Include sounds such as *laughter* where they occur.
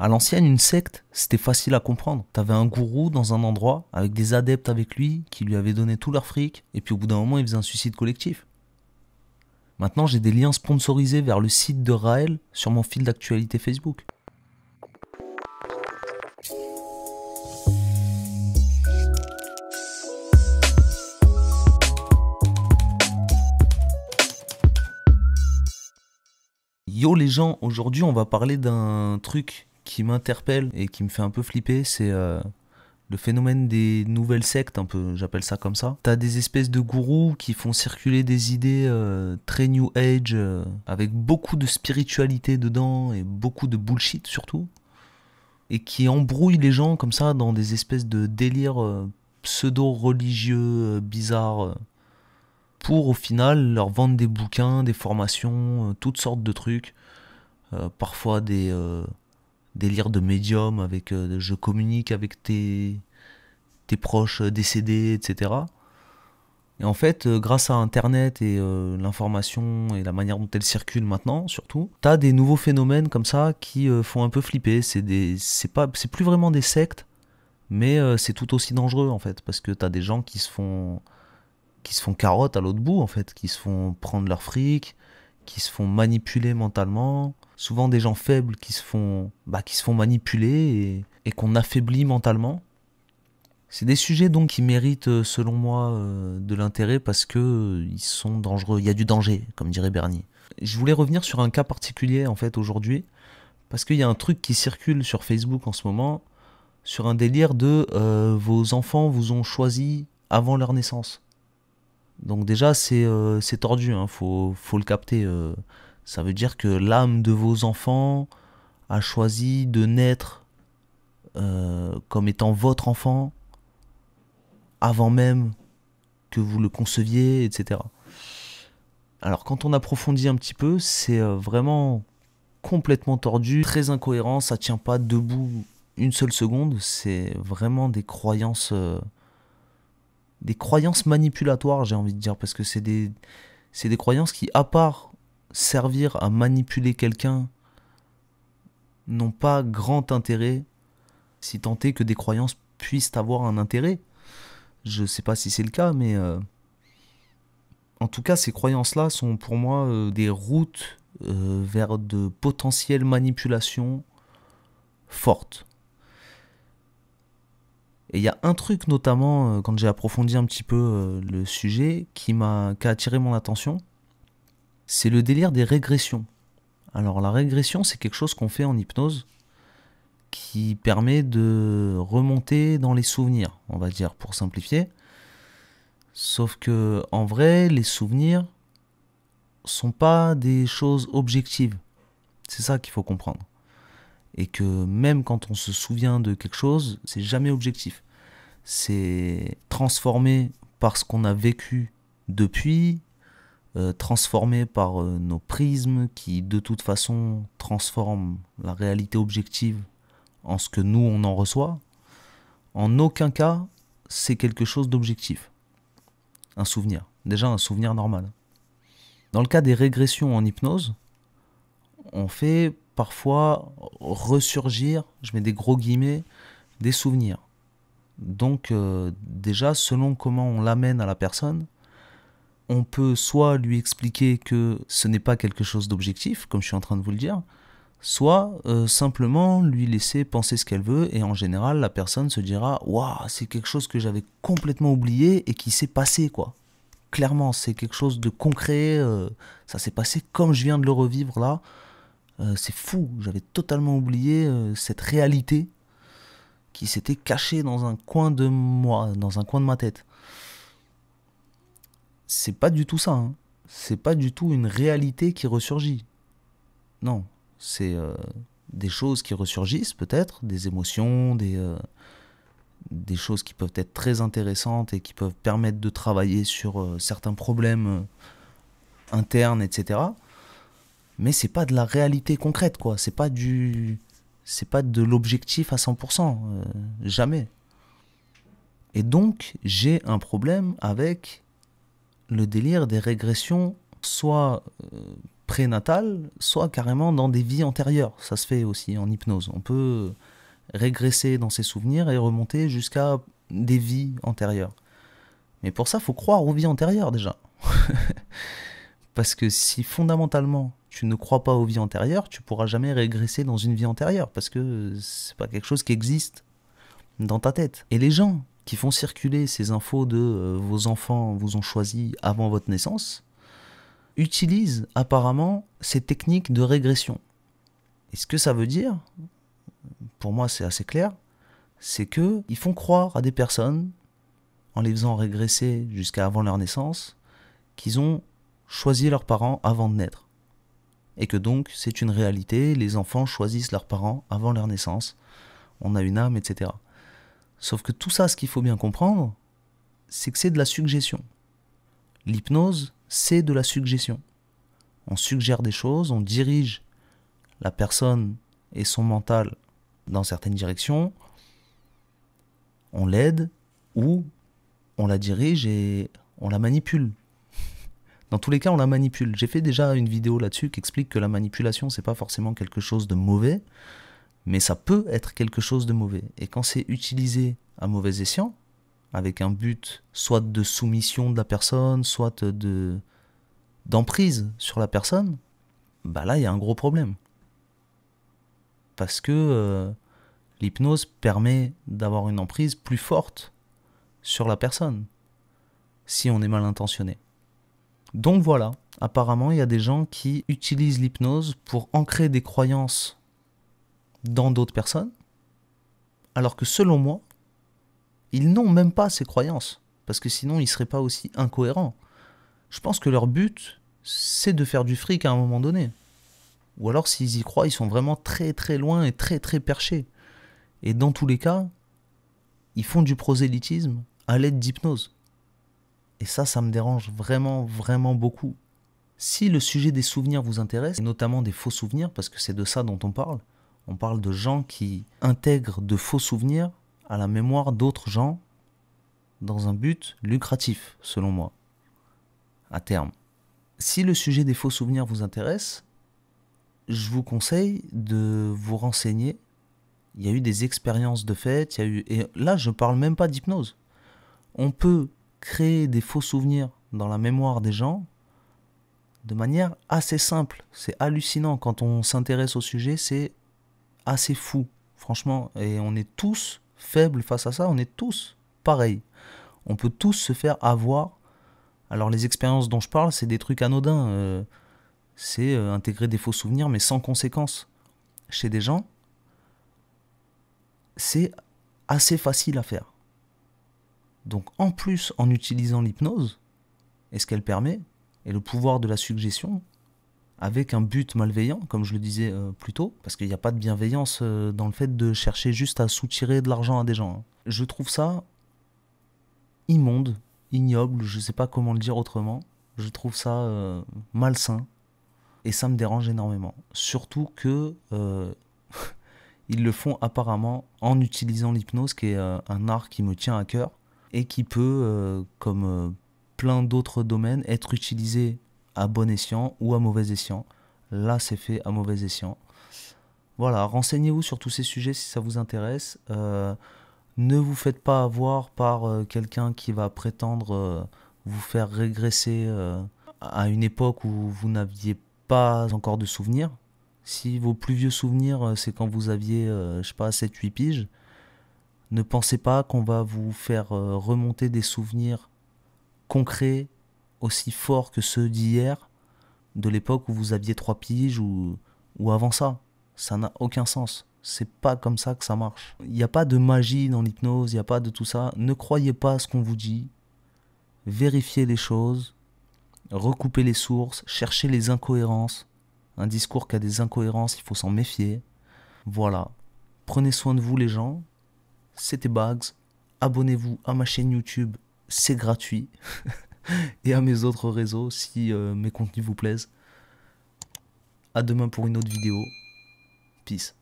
À l'ancienne, une secte, c'était facile à comprendre. T'avais un gourou dans un endroit, avec des adeptes avec lui, qui lui avaient donné tout leur fric, et puis au bout d'un moment, il faisait un suicide collectif. Maintenant, j'ai des liens sponsorisés vers le site de Raël sur mon fil d'actualité Facebook. Yo les gens, aujourd'hui on va parler d'un truc m'interpelle et qui me fait un peu flipper, c'est euh, le phénomène des nouvelles sectes, un peu, j'appelle ça comme ça. T'as des espèces de gourous qui font circuler des idées euh, très new age, euh, avec beaucoup de spiritualité dedans et beaucoup de bullshit surtout, et qui embrouillent les gens comme ça dans des espèces de délires pseudo-religieux, bizarres pour au final leur vendre des bouquins, des formations, toutes sortes de trucs, parfois des, délire de médium avec euh, je communique avec tes, tes proches euh, décédés, etc. Et en fait, euh, grâce à Internet et l'information et la manière dont elle circule maintenant, surtout, t'as des nouveaux phénomènes comme ça qui font un peu flipper. C'est des, c'est c'est plus vraiment des sectes, mais c'est tout aussi dangereux en fait, parce que t'as des gens qui se font, qui se font carotte à l'autre bout en fait, qui se font prendre leur fric, qui se font manipuler mentalement, souvent des gens faibles qui se font, bah, qui se font manipuler et, qu'on affaiblit mentalement. C'est des sujets donc qui méritent, euh, selon moi, euh, de l'intérêt parce que euh, ils sont dangereux. Il y a du danger, comme dirait Bernie. Je voulais revenir sur un cas particulier en fait aujourd'hui parce qu'il y a un truc qui circule sur Facebook en ce moment sur un délire de vos enfants vous ont choisi avant leur naissance. Donc déjà, euh, c'est tordu, hein, faut, faut, le capter. Euh. Ça veut dire que l'âme de vos enfants a choisi de naître euh, comme étant votre enfant avant même que vous le conceviez, etc. Alors quand on approfondit un petit peu, c'est vraiment complètement tordu, très incohérent, ça tient pas debout une seule seconde, c'est vraiment des croyances des croyances manipulatoires, j'ai envie de dire, parce que c'est des, c'est des croyances qui, à part servir à manipuler quelqu'un, n'ont pas grand intérêt, si tant est que des croyances puissent avoir un intérêt. Je sais pas si c'est le cas, mais euh, en tout cas, ces croyances-là sont pour moi euh, des routes euh, vers de potentielles manipulations fortes. Et il y a un truc notamment, euh, quand j'ai approfondi un petit peu euh, le sujet, qui m'a a attiré mon attention, c'est le délire des régressions. Alors la régression, c'est quelque chose qu'on fait en hypnose qui permet de remonter dans les souvenirs, on va dire, pour simplifier. Sauf que en vrai, les souvenirs sont pas des choses objectives. C'est ça qu'il faut comprendre et que même quand on se souvient de quelque chose, c'est jamais objectif. C'est transformé par ce qu'on a vécu depuis, euh, transformé par euh, nos prismes qui de toute façon transforment la réalité objective en ce que nous on en reçoit. En aucun cas, c'est quelque chose d'objectif. Un souvenir. Déjà un souvenir normal. Dans le cas des régressions en hypnose, on fait parfois ressurgir, je mets des gros guillemets, des souvenirs. Donc euh, déjà, selon comment on l'amène à la personne, on peut soit lui expliquer que ce n'est pas quelque chose d'objectif, comme je suis en train de vous le dire, soit euh, simplement lui laisser penser ce qu'elle veut, et en général, la personne se dira Waouh, c'est quelque chose que j'avais complètement oublié et qui s'est passé, quoi. Clairement, c'est quelque chose de concret, euh, ça s'est passé comme je viens de le revivre là. Euh, c'est fou, j'avais totalement oublié euh, cette réalité qui s'était cachée dans un coin de moi, dans un coin de ma tête. C'est pas du tout ça. Hein. C'est pas du tout une réalité qui ressurgit. Non, c'est euh, des choses qui ressurgissent peut-être, des émotions, des choses qui peuvent être très intéressantes et qui peuvent permettre de travailler sur certains problèmes internes, etc mais c'est pas de la réalité concrète, quoi. C'est pas du. C'est pas de l'objectif à 100%. Euh, jamais. Et donc, j'ai un problème avec le délire des régressions, soit euh, prénatales, soit carrément dans des vies antérieures. Ça se fait aussi en hypnose. On peut régresser dans ses souvenirs et remonter jusqu'à des vies antérieures. Mais pour ça, faut croire aux vies antérieures déjà. *laughs* Parce que si fondamentalement tu ne crois pas aux vies antérieures, tu pourras jamais régresser dans une vie antérieure parce que c'est pas quelque chose qui existe dans ta tête. Et les gens qui font circuler ces infos de euh, vos enfants vous ont choisi avant votre naissance utilisent apparemment ces techniques de régression. Et ce que ça veut dire, pour moi c'est assez clair, c'est que ils font croire à des personnes en les faisant régresser jusqu'à avant leur naissance qu'ils ont choisi leurs parents avant de naître et que donc c'est une réalité, les enfants choisissent leurs parents avant leur naissance, on a une âme, etc. Sauf que tout ça, ce qu'il faut bien comprendre, c'est que c'est de la suggestion. L'hypnose, c'est de la suggestion. On suggère des choses, on dirige la personne et son mental dans certaines directions, on l'aide ou on la dirige et on la manipule. Dans tous les cas, on la manipule. J'ai fait déjà une vidéo là-dessus qui explique que la manipulation, c'est pas forcément quelque chose de mauvais, mais ça peut être quelque chose de mauvais. Et quand c'est utilisé à mauvais escient, avec un but soit de soumission de la personne, soit de d'emprise sur la personne, bah là il y a un gros problème. Parce que euh, l'hypnose permet d'avoir une emprise plus forte sur la personne si on est mal intentionné. Donc voilà, apparemment il y a des gens qui utilisent l'hypnose pour ancrer des croyances dans d'autres personnes, alors que selon moi, ils n'ont même pas ces croyances, parce que sinon ils ne seraient pas aussi incohérents. Je pense que leur but, c'est de faire du fric à un moment donné. Ou alors s'ils y croient, ils sont vraiment très très loin et très très perchés. Et dans tous les cas, ils font du prosélytisme à l'aide d'hypnose. Et ça, ça me dérange vraiment, vraiment beaucoup. Si le sujet des souvenirs vous intéresse, et notamment des faux souvenirs, parce que c'est de ça dont on parle, on parle de gens qui intègrent de faux souvenirs à la mémoire d'autres gens dans un but lucratif, selon moi, à terme. Si le sujet des faux souvenirs vous intéresse, je vous conseille de vous renseigner. Il y a eu des expériences de fait, il y a eu... Et là, je ne parle même pas d'hypnose. On peut créer des faux souvenirs dans la mémoire des gens de manière assez simple. C'est hallucinant quand on s'intéresse au sujet, c'est assez fou, franchement. Et on est tous faibles face à ça, on est tous pareils. On peut tous se faire avoir. Alors les expériences dont je parle, c'est des trucs anodins. Euh, c'est euh, intégrer des faux souvenirs, mais sans conséquence Chez des gens, c'est assez facile à faire. Donc en plus, en utilisant l'hypnose, et ce qu'elle permet, et le pouvoir de la suggestion, avec un but malveillant, comme je le disais euh, plus tôt, parce qu'il n'y a pas de bienveillance euh, dans le fait de chercher juste à soutirer de l'argent à des gens. Hein. Je trouve ça immonde, ignoble, je ne sais pas comment le dire autrement. Je trouve ça euh, malsain, et ça me dérange énormément. Surtout que... *laughs* ils le font apparemment en utilisant l'hypnose, qui est un art qui me tient à cœur, et qui peut, euh, comme euh, plein d'autres domaines, être utilisé à bon escient ou à mauvais escient. Là, c'est fait à mauvais escient. Voilà, renseignez-vous sur tous ces sujets si ça vous intéresse. Euh, ne vous faites pas avoir par quelqu'un qui va prétendre vous faire régresser à une époque où vous n'aviez pas encore de souvenirs. Si vos plus vieux souvenirs, c'est quand vous aviez, je sais pas, 7-8 piges, ne pensez pas qu'on va vous faire euh, remonter des souvenirs concrets aussi forts que ceux d'hier, de l'époque où vous aviez trois piges ou, ou avant ça. Ça n'a aucun sens. C'est pas comme ça que ça marche. Il n'y a pas de magie dans l'hypnose, il n'y a pas de tout ça. Ne croyez pas ce qu'on vous dit. Vérifiez les choses, recoupez les sources, cherchez les incohérences. Un discours qui a des incohérences, il faut s'en méfier. Voilà. Prenez soin de vous les gens, c'était bugs. Abonnez-vous à ma chaîne YouTube, c'est gratuit. *laughs* Et à mes autres réseaux si euh, mes contenus vous plaisent. À demain pour une autre vidéo. Peace.